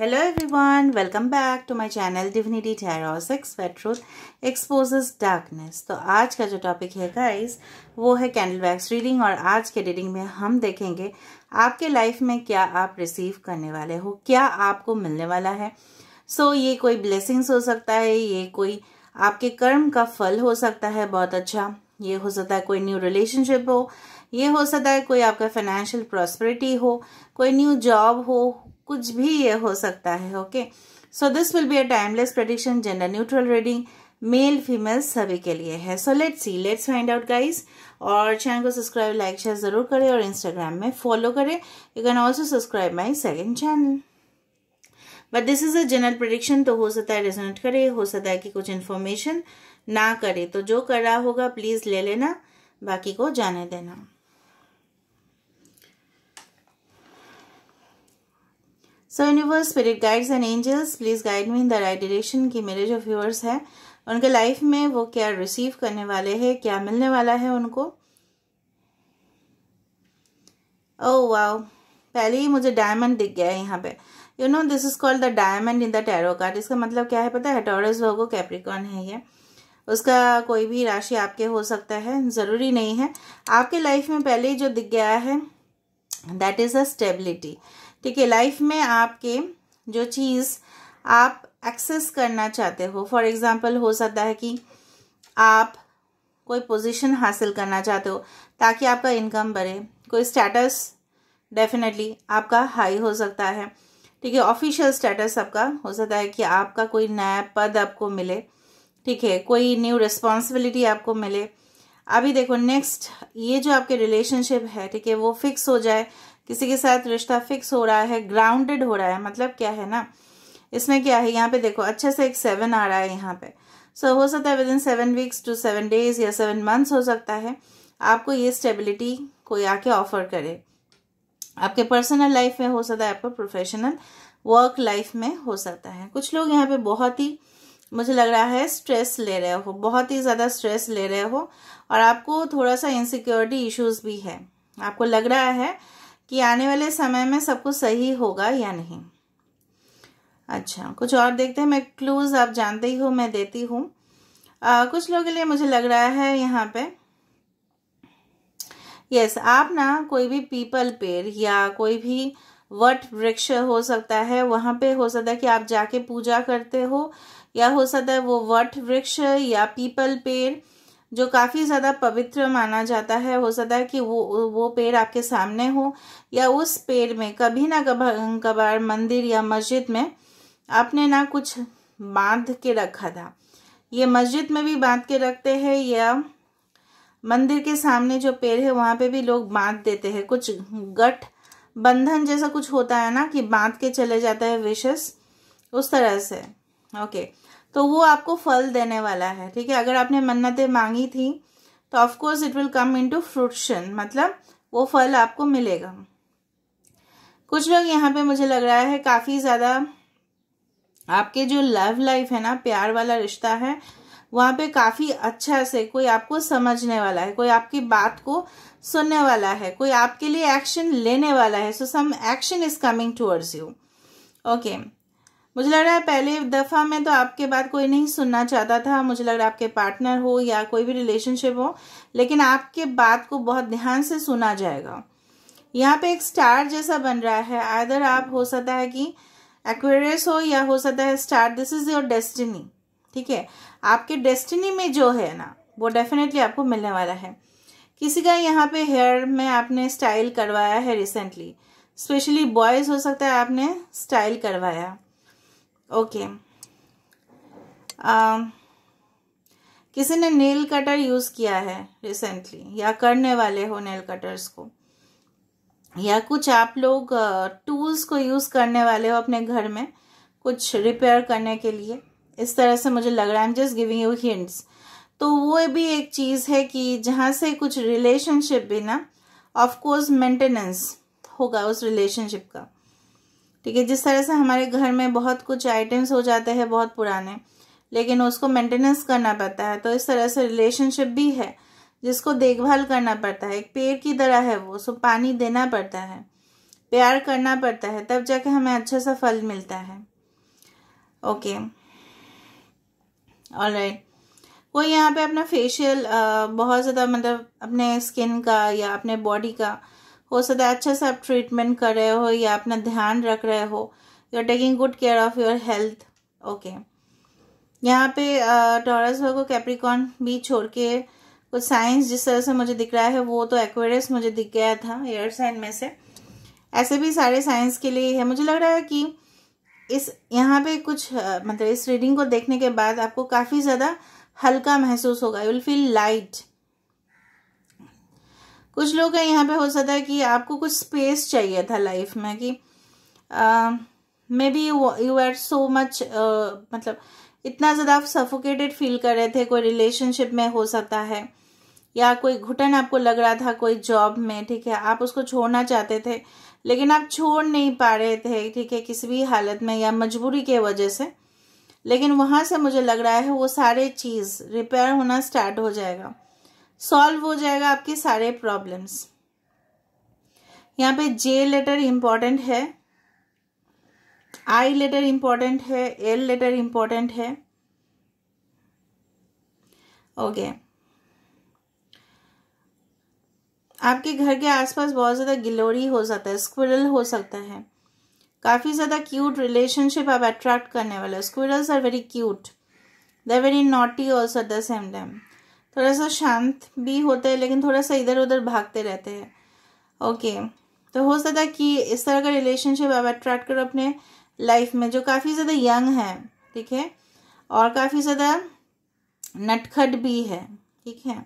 Hello everyone welcome back to my channel Divinity Tarot Sex where Truth Exposes तो आज का जो topic है गाइस वो है कैंडल वैक्स रीडिंग और आज के रीडिंग में हम देखेंगे आपके लाइफ में क्या आप रिसीव करने वाले हो क्या आपको मिलने वाला है सो so, ये कोई ब्लेसिंग्स हो सकता है ये कोई आपके कर्म का फल हो सकता है बहुत अच्छा ये हो सकता है कोई न्यू रिलेशनशिप हो ये हो सकता है कोई आपका फाइनेंशियल प्रॉस्परिटी हो कोई न्यू जॉब हो कुछ भी ये हो सकता है okay so this will be a timeless prediction gender neutral reading male female सभी के लिए है so let's see let's find out guys और चैनल को सब्सक्राइब लाइक शेयर जरूर करें और इंस्टाग्राम में फॉलो करें you can also subscribe my second channel but this is a general prediction तो हो सकता है रिजनेट करे हो सकता है कि कुछ इन्फॉर्मेशन ना करे तो जो करा होगा प्लीज़ ले लेना बाकी को जाने देना so universe spirit guides and angels please guide me in the right direction की मेरे जो व्यूअर्स हैं उनके लाइफ में वो क्या रिसीव करने वाले हैं क्या मिलने वाला है उनको oh, वाओ पहले ही मुझे डायमंड दिख गया है यहाँ पे you know this is called the diamond in the tarot card इसका मतलब क्या है पता है टॉरस वर्गो कैप्रिकॉन है ये उसका कोई भी राशि आपके हो सकता है ज़रूरी नहीं है आपके लाइफ में पहले ही जो दिख गया है दैट इज़ अ स्टेबिलिटी ठीक है लाइफ में आपके जो चीज़ आप एक्सेस करना चाहते हो फॉर एग्ज़ाम्पल हो सकता है कि आप कोई पोजीशन हासिल करना चाहते हो ताकि आपका इनकम बढ़े कोई स्टेटस डेफिनेटली आपका हाई हो सकता है ठीक है ऑफिशियल स्टेटस आपका हो सकता है कि आपका कोई नया पद आपको मिले ठीक है कोई न्यू रिस्पॉन्सिबिलिटी आपको मिले अभी देखो नेक्स्ट ये जो आपके रिलेशनशिप है ठीक है वो फिक्स हो जाए किसी के साथ रिश्ता फिक्स हो रहा है ग्राउंडेड हो रहा है मतलब क्या है ना इसमें क्या है यहाँ पे देखो अच्छे से एक सेवन आ रहा है यहाँ पे सो so, हो सकता है within seven weeks to seven days या सेवन मंथ्स हो सकता है आपको ये स्टेबिलिटी कोई आके ऑफर करे आपके पर्सनल लाइफ में हो सकता है आपका प्रोफेशनल वर्क लाइफ में हो सकता है कुछ लोग यहाँ पे बहुत ही मुझे लग रहा है स्ट्रेस ले रहे हो बहुत ही ज़्यादा स्ट्रेस ले रहे हो और आपको थोड़ा सा इनसिक्योरिटी इश्यूज भी है आपको लग रहा है कि आने वाले समय में सब कुछ सही होगा या नहीं अच्छा कुछ और देखते हैं मैं क्लूज़ आप जानते ही हो मैं देती हूँ कुछ लोगों के लिए मुझे लग रहा है यहाँ पे यस आप ना कोई भी पीपल पेड़ या कोई भी वट वृक्ष हो सकता है वहां पे हो सकता है कि आप जाके पूजा करते हो या हो सकता है वो वट वृक्ष या पीपल पेड़ जो काफ़ी ज़्यादा पवित्र माना जाता है हो सकता है कि वो वो पेड़ आपके सामने हो या उस पेड़ में कभी ना कभार कभार मंदिर या मस्जिद में आपने ना कुछ बांध के रखा था ये मस्जिद में भी बांध के रखते हैं या मंदिर के सामने जो पेड़ है वहाँ पे भी लोग बांध देते हैं कुछ गठ बंधन जैसा कुछ होता है ना कि बांध के चले जाता है विशेष उस तरह से ओके तो वो आपको फल देने वाला है ठीक है अगर आपने मन्नतें मांगी थी तो of course it will come into fruition मतलब वो फल आपको मिलेगा कुछ लोग यहाँ पे मुझे लग रहा है काफ़ी ज़्यादा आपके जो लव लाइफ है ना प्यार वाला रिश्ता है वहां पे काफ़ी अच्छा से कोई आपको समझने वाला है कोई आपकी बात को सुनने वाला है कोई आपके लिए एक्शन लेने वाला है so some action is coming towards you okay मुझे लग रहा है पहले दफ़ा में तो आपके बात कोई नहीं सुनना चाहता था मुझे लग रहा है आपके पार्टनर हो या कोई भी रिलेशनशिप हो लेकिन आपके बात को बहुत ध्यान से सुना जाएगा यहाँ पे एक स्टार जैसा बन रहा है आदर आप हो सकता है कि एक्वेरियस हो या हो सकता है star this is your destiny ठीक है आपके डेस्टिनी में जो है ना वो डेफिनेटली आपको मिलने वाला है किसी का यहाँ पे हेयर में आपने स्टाइल करवाया है रिसेंटली स्पेशली बॉयज़ हो सकता है आपने स्टाइल करवाया ओके um, किसी ने नेल कटर यूज़ किया है रिसेंटली या करने वाले हो नेल कटर्स को या कुछ आप लोग टूल्स uh, को यूज़ करने वाले हो अपने घर में कुछ रिपेयर करने के लिए इस तरह से मुझे लग रहा है जस्ट गिविंग यू हिंट्स तो वो भी एक चीज़ है कि जहाँ से कुछ रिलेशनशिप भी ना ऑफकोर्स मेंटेनेंस होगा उस रिलेशनशिप का ठीक है जिस तरह से हमारे घर में बहुत कुछ आइटम्स हो जाते हैं बहुत पुराने लेकिन उसको मेंटेनेंस करना पड़ता है तो इस तरह से रिलेशनशिप भी है जिसको देखभाल करना पड़ता है एक पेड़ की तरह है वो सो पानी देना पड़ता है प्यार करना पड़ता है तब जाके हमें अच्छा सा फल मिलता है ओके ऑल राइट कोई यहाँ पे अपना फेशियल बहुत ज़्यादा मतलब अपने स्किन का या अपने बॉडी का हो सकता है अच्छा सा आप ट्रीटमेंट कर रहे हो या अपना ध्यान रख रहे हो you are taking good care of your health okay यहाँ पे टॉरस को कैप्रिकॉन भी छोड़ के कुछ साइंस जिस तरह से मुझे दिख रहा है वो तो एक्वेरियस मुझे दिख गया था एयर साइन में से ऐसे भी सारे साइंस के लिए है मुझे लग रहा है कि इस यहाँ पे कुछ मतलब इस रीडिंग को देखने के बाद आपको काफ़ी ज़्यादा हल्का महसूस होगा यू विल फील लाइट कुछ लोग का यहाँ पे हो सकता है कि आपको कुछ स्पेस चाहिए था लाइफ में कि maybe you are so much मतलब इतना ज़्यादा आप सफोकेटेड फील कर रहे थे कोई रिलेशनशिप में हो सकता है या कोई घुटन आपको लग रहा था कोई जॉब में ठीक है आप उसको छोड़ना चाहते थे लेकिन आप छोड़ नहीं पा रहे थे ठीक है किसी भी हालत में या मजबूरी के वजह से लेकिन वहाँ से मुझे लग रहा है वो सारे चीज़ रिपेयर होना स्टार्ट हो जाएगा सॉल्व हो जाएगा आपके सारे प्रॉब्लम्स यहाँ पे जे लेटर इम्पॉर्टेंट है आई लेटर इम्पॉर्टेंट है एल लेटर इम्पॉर्टेंट है ओके okay. आपके घर के आसपास बहुत ज़्यादा गिलोरी हो जाता है स्क्विरल हो सकता है काफ़ी ज़्यादा क्यूट रिलेशनशिप आप अट्रैक्ट करने वाले squirrels are very cute they very naughty also the same time थोड़ा सा शांत भी होते हैं लेकिन थोड़ा सा इधर उधर भागते रहते हैं ओके तो हो सकता है कि इस तरह का रिलेशनशिप आप अट्रैक्ट करो अपने लाइफ में जो काफ़ी ज़्यादा यंग है ठीक है और काफ़ी ज़्यादा नटखट भी है ठीक है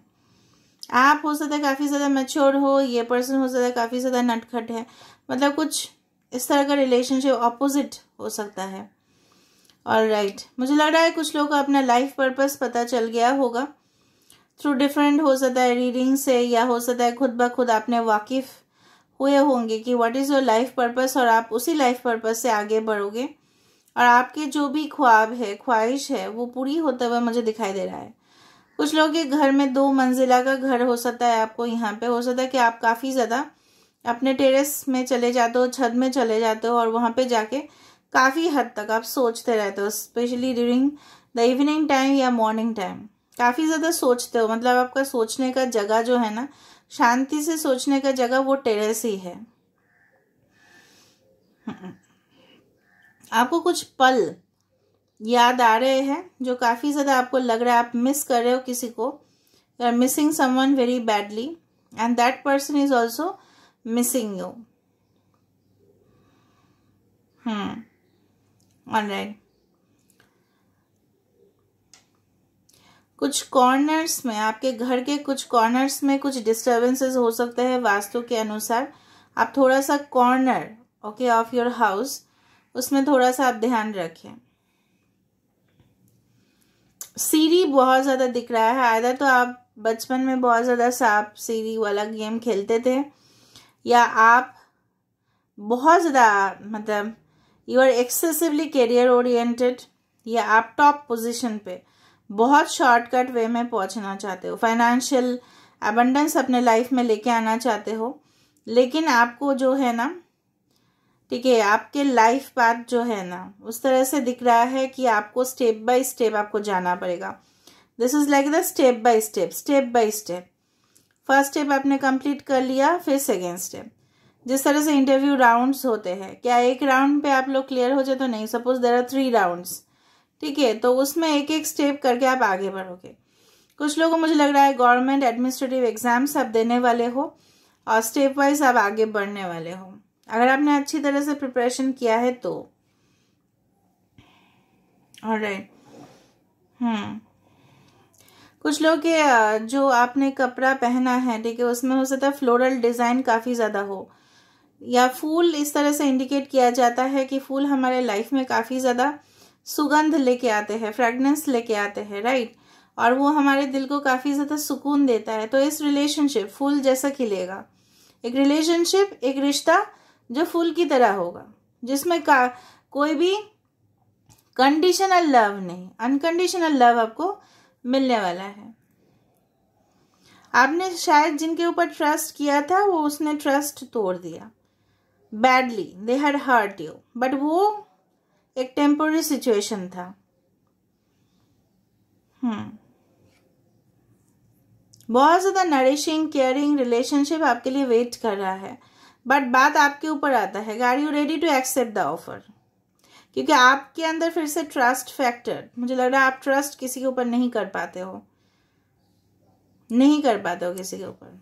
आप हो सकता है काफ़ी ज़्यादा मेच्योर हो ये पर्सन हो सकता है काफ़ी ज़्यादा नटखट है मतलब कुछ इस तरह का रिलेशनशिप ऑपोजिट हो सकता है और राइट right. मुझे लग रहा है कुछ लोगों को अपना लाइफ पर्पस पता चल गया होगा थ्रू डिफरेंट हो सकता है रीडिंग से या हो सकता है खुद ब खुद आपने वाकिफ हुए होंगे कि what is your life purpose और आप उसी लाइफ पर्पस से आगे बढ़ोगे और आपके जो भी ख्वाब है ख्वाहिश है वो पूरी होते हुआ मुझे दिखाई दे रहा है कुछ लोग के घर में दो मंजिला का घर हो सकता है आपको यहाँ पे हो सकता है कि आप काफ़ी ज़्यादा अपने टेरेस में चले जाते हो छत में चले जाते हो और वहाँ पे जाके काफ़ी हद तक आप सोचते रहते हो specially during the evening time या मॉर्निंग टाइम काफ़ी ज़्यादा सोचते हो मतलब आपका सोचने का जगह जो है ना शांति से सोचने का जगह वो टेरेस ही है हम्म। आपको कुछ पल याद आ रहे हैं जो काफ़ी ज़्यादा आपको लग रहा है आप मिस कर रहे हो किसी को you are missing someone very badly and that person is also missing you hmm all right कुछ कॉर्नर्स में आपके घर के कुछ कॉर्नर्स में कुछ डिस्टर्बेंसेस हो सकते हैं वास्तु के अनुसार आप थोड़ा सा corner okay of your house उसमें थोड़ा सा आप ध्यान रखें सीरी बहुत ज़्यादा दिख रहा है आधा तो आप बचपन में बहुत ज़्यादा सांप सीरी वाला गेम खेलते थे या आप बहुत ज़्यादा मतलब you are excessively career oriented या आप टॉप पोजीशन पे बहुत शॉर्टकट वे में पहुंचना चाहते हो फाइनेंशियल अबंडेंस अपने लाइफ में लेके आना चाहते हो लेकिन आपको जो है ना ठीक है आपके लाइफ पाथ जो है ना उस तरह से दिख रहा है कि आपको स्टेप बाय स्टेप आपको जाना पड़ेगा this is like the step by step step by step first step आपने कंप्लीट कर लिया फिर सेकेंड स्टेप जिस तरह से इंटरव्यू राउंड्स होते हैं क्या एक राउंड पे आप लोग क्लियर हो जाए तो नहीं suppose there are three rounds ठीक है तो उसमें एक एक स्टेप करके आप आगे बढ़ोगे कुछ लोगों मुझे लग रहा है गवर्नमेंट एडमिनिस्ट्रेटिव एग्ज़ाम्स आप देने वाले हो और स्टेप वाइज आप आगे बढ़ने वाले हो अगर आपने अच्छी तरह से प्रिपरेशन किया है तो और राइट हम्म कुछ लोग के जो आपने कपड़ा पहना है ठीक है उसमें हो सकता है फ्लोरल डिज़ाइन काफ़ी ज़्यादा हो या फूल इस तरह से इंडिकेट किया जाता है कि फूल हमारे लाइफ में काफ़ी ज़्यादा सुगंध लेके आते हैं फ्रेगनेंस लेके आते हैं राइट और वो हमारे दिल को काफ़ी ज़्यादा सुकून देता है तो इस रिलेशनशिप फूल जैसा खिलेगा एक रिलेशनशिप एक रिश्ता जो फूल की तरह होगा जिसमें का कोई भी कंडीशनल लव नहीं अनकंडीशनल लव आपको मिलने वाला है आपने शायद जिनके ऊपर ट्रस्ट किया था वो उसने ट्रस्ट तोड़ दिया badly they had hurt you but वो एक टेम्पोरी सिचुएशन था hmm. बहुत ज़्यादा नरिशिंग केयरिंग रिलेशनशिप आपके लिए वेट कर रहा है बट बात आपके ऊपर आता है are you ready to accept the offer क्योंकि आपके अंदर फिर से ट्रस्ट फैक्टर मुझे लग रहा है आप ट्रस्ट किसी के ऊपर नहीं कर पाते हो नहीं कर पाते हो किसी के ऊपर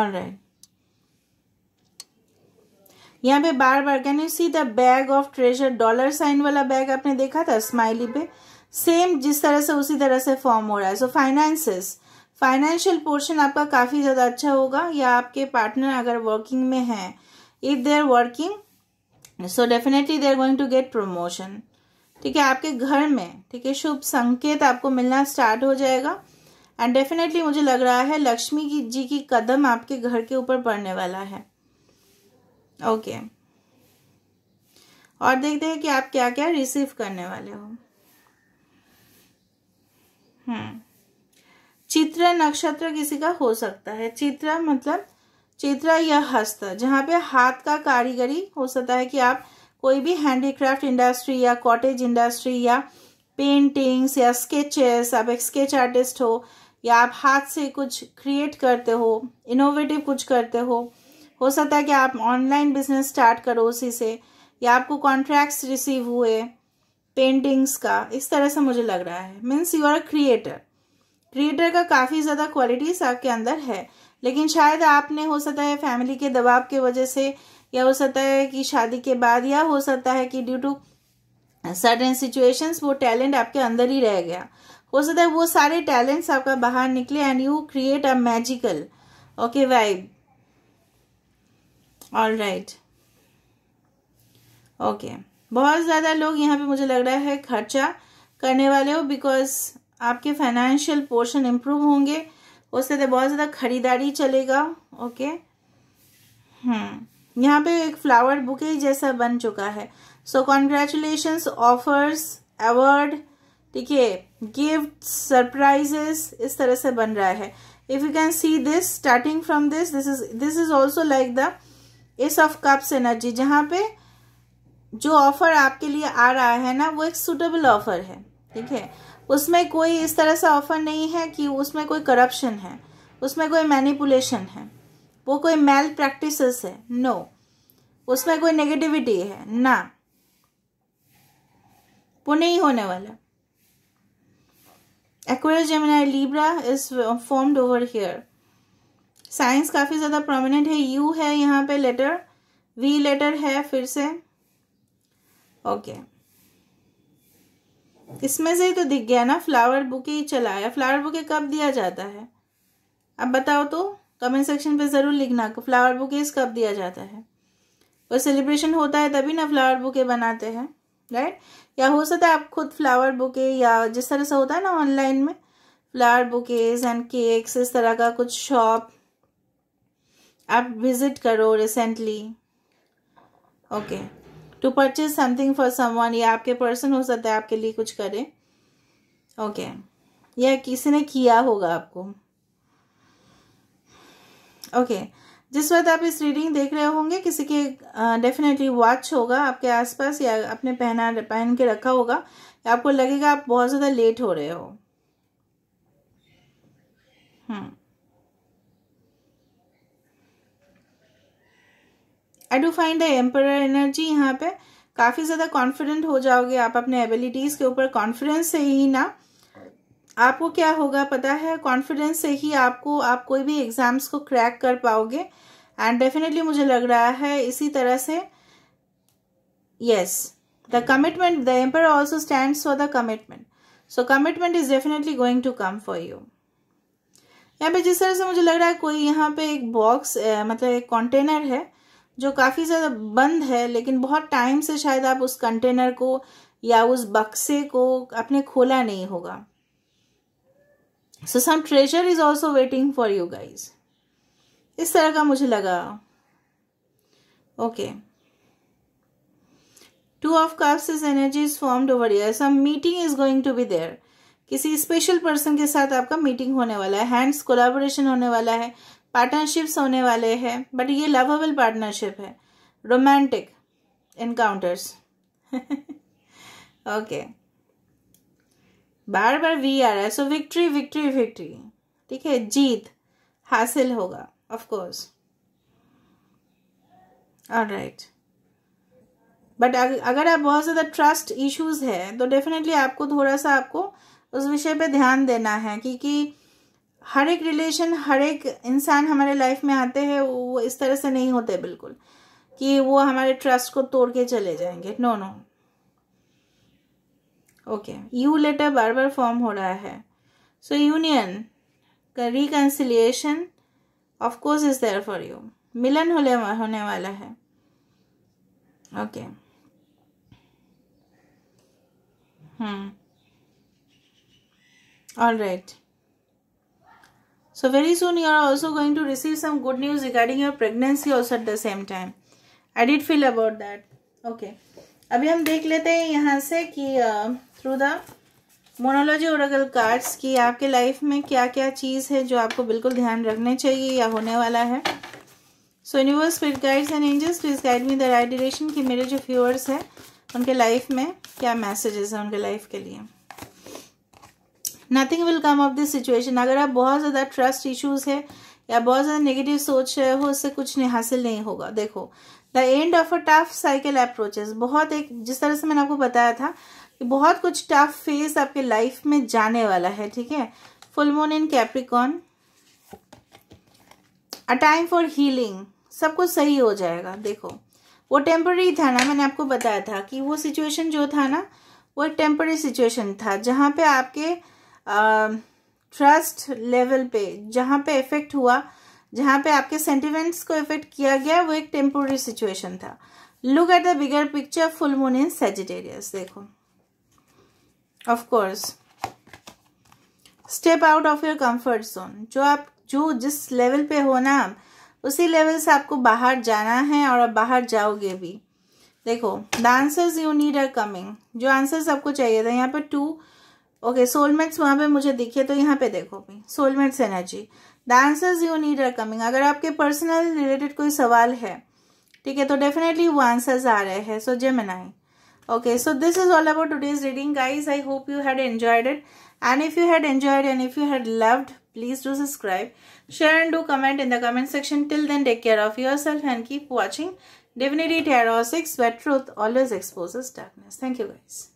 ऑल राइट यहाँ पे बार बार can you see the bag of treasure dollar sign वाला बैग आपने देखा था स्माइली पे सेम जिस तरह से उसी तरह से फॉर्म हो रहा है सो फाइनेंसेस फाइनेंशियल पोर्शन आपका काफ़ी ज़्यादा अच्छा होगा या आपके पार्टनर अगर वर्किंग में है if they are working so definitely they are going to get promotion ठीक है आपके घर में ठीक है शुभ संकेत आपको मिलना स्टार्ट हो जाएगा एंड डेफिनेटली मुझे लग रहा है लक्ष्मी जी की कदम आपके घर के ऊपर पड़ने वाला है ओके और देखते हैं कि आप क्या क्या रिसीव करने वाले हो हम्म। चित्र नक्षत्र किसी का हो सकता है चित्र मतलब चित्र या हस्त जहाँ पे हाथ का कारीगरी हो सकता है कि आप कोई भी हैंडीक्राफ्ट इंडस्ट्री या कॉटेज इंडस्ट्री या पेंटिंग्स या स्केचेस आप एक स्केच आर्टिस्ट हो या आप हाथ से कुछ क्रिएट करते हो इनोवेटिव कुछ करते हो हो सकता है कि आप ऑनलाइन बिजनेस स्टार्ट करो उसी से या आपको कॉन्ट्रैक्ट्स रिसीव हुए पेंटिंग्स का इस तरह से मुझे लग रहा है means you are creator creator का काफ़ी ज़्यादा क्वालिटीज आपके अंदर है लेकिन शायद आपने हो सकता है फैमिली के दबाव के वजह से या हो सकता है कि शादी के बाद या हो सकता है कि ड्यू टू सर्टेन सिचुएशंस वो टैलेंट आपके अंदर ही रह गया हो सकता है वो सारे टैलेंट्स आपका बाहर निकले and you create a magical okay vibe all right okay बहुत ज़्यादा लोग यहाँ पे मुझे लग रहा है खर्चा करने वाले हो बिकॉज आपके फाइनेंशियल पोर्शन इम्प्रूव होंगे उससे तो बहुत ज़्यादा खरीदारी चलेगा ओके हम्म hmm. यहाँ पे एक फ्लावर बुके जैसा बन चुका है सो कॉन्ग्रेचुलेशन ऑफर्स अवार्ड ठीक है गिफ्ट सरप्राइजेस इस तरह से बन रहा है if you can see this starting from this this is this is also like the ace of cups energy जहाँ पे जो ऑफर आपके लिए आ रहा है ना वो एक सुटेबल ऑफर है ठीक है उसमें कोई इस तरह से ऑफर नहीं है कि उसमें कोई करप्शन है उसमें कोई मैनिपुलेशन है वो कोई मेल प्रैक्टिस है नो no. उसमें कोई नेगेटिविटी है ना वो नहीं होने वाला Aquarius Gemini Libra is formed over here signs काफ़ी ज़्यादा प्रोमिनेंट है यू है यहाँ पे लेटर वी लेटर है फिर से ओके इसमें से ही तो दिख गया ना फ्लावर बुके चलाया फ्लावर बुके कब दिया जाता है अब बताओ तो कमेंट सेक्शन पे ज़रूर लिखना फ्लावर बुके कब दिया जाता है और सेलिब्रेशन होता है तभी ना फ्लावर बुके बनाते हैं राइट या हो सकता है आप खुद फ्लावर बुके या जिस तरह से होता है ना ऑनलाइन में फ्लावर बुकेज एंड केक्स इस तरह का कुछ शॉप आप विजिट करो recently okay to purchase something for someone या आपके पर्सन हो सकता है आपके लिए कुछ करे ओके okay. या किसी ने किया होगा आपको ओके okay. जिस वक्त आप इस रीडिंग देख रहे होंगे किसी के डेफिनेटली uh, वॉच होगा आपके आसपास या आपने पहना पहन के रखा होगा या आपको लगेगा आप बहुत ज़्यादा लेट हो रहे हो hmm I do find the emperor energy यहाँ पे काफ़ी ज़्यादा कॉन्फिडेंट हो जाओगे आप अपने एबिलिटीज़ के ऊपर कॉन्फिडेंस से ही ना आपको क्या होगा पता है कॉन्फिडेंस से ही आपको आप कोई भी एग्ज़ाम्स को क्रैक कर पाओगे एंड डेफिनेटली मुझे लग रहा है इसी तरह से yes the commitment the emperor also stand for the commitment so commitment is definitely going to come for you यहाँ पे जिस तरह से मुझे लग रहा है कोई यहाँ पे एक बॉक्स मतलब एक कंटेनर है जो काफ़ी ज़्यादा बंद है लेकिन बहुत टाइम से शायद आप उस कंटेनर को या उस बक्से को आपने खोला नहीं होगा so some treasure is also waiting for you guys इस तरह का मुझे लगा okay two of cups is energy is formed over here some meeting is going to be there किसी स्पेशल पर्सन के साथ आपका मीटिंग होने वाला है हैंड्स कोलाबोरेशन होने वाला है पार्टनरशिप्स होने वाले हैं बट ये लवेबल पार्टनरशिप है रोमांटिक इनकाउंटर्स ओके बार बार वी आ रहा है सो विक्ट्री विक्ट्री विक्ट्री ठीक है जीत हासिल होगा of course all right but अगर आप बहुत ज़्यादा ट्रस्ट इश्यूज है तो डेफिनेटली आपको थोड़ा सा आपको उस विषय पे ध्यान देना है क्योंकि हर एक रिलेशन हर एक इंसान हमारे लाइफ में आते हैं वो इस तरह से नहीं होते बिल्कुल कि वो हमारे ट्रस्ट को तोड़ के चले जाएंगे no no okay U letter बार बार फॉर्म हो रहा है सो यूनियन का reconciliation of course is there for you मिलन होने होने वाला है okay hmm all right So very soon you are also going to receive some good news regarding your pregnancy also at the same time. I did feel about that. Okay. अभी हम देख लेते हैं यहाँ से कि through the numerology oracle cards कि आपके लाइफ में क्या क्या चीज़ है जो आपको बिल्कुल ध्यान रखने चाहिए या होने वाला है so universe spirit guides and angels please guide me the right direction कि मेरे जो व्यूअर्स हैं उनके लाइफ में क्या मैसेजेस हैं उनके लाइफ के लिए nothing will come of this situation अगर आप बहुत ज़्यादा ट्रस्ट इश्यूज़ है या बहुत ज़्यादा नेगेटिव सोच है हो उससे कुछ नहीं हासिल नहीं होगा देखो the end of a tough cycle approaches बहुत एक जिस तरह से मैंने आपको बताया था कि बहुत कुछ टफ फेज आपके लाइफ में जाने वाला है ठीक है full moon in Capricorn a time for healing सब कुछ सही हो जाएगा देखो वो टेम्पररी था ना मैंने आपको बताया था कि वो सिचुएशन जो था ना वो एक टेम्पररी सिचुएशन था जहाँ पे आपके ट्रस्ट um, लेवल पे जहाँ पे इफेक्ट हुआ जहाँ पे आपके सेंटिमेंट्स को इफेक्ट किया गया वो एक टेम्पोरी सिचुएशन था look at the bigger picture full moon in Sagittarius देखो of course step out of your comfort zone जो आप जो जिस लेवल पे हो ना आप उसी लेवल से आपको बाहर जाना है और आप बाहर जाओगे भी देखो the answers you need are coming जो आंसर्स आपको चाहिए था यहाँ पर टू ओके सोलमेट्स वहां पे मुझे दिखे तो यहाँ पे देखो भी soulmates energy this you need are coming अगर आपके पर्सनल रिलेटेड कोई सवाल है ठीक है तो डेफिनेटली वो आंसर्स आ रहे हैं सो जे मनाई okay so this is all about today's reading guys I hope you had enjoyed it and if you had enjoyed and if you had loved please do subscribe share and do comment in the comment section till then take care of your self and keep watching definitely tarot six wait truth always expose darkness thank you guys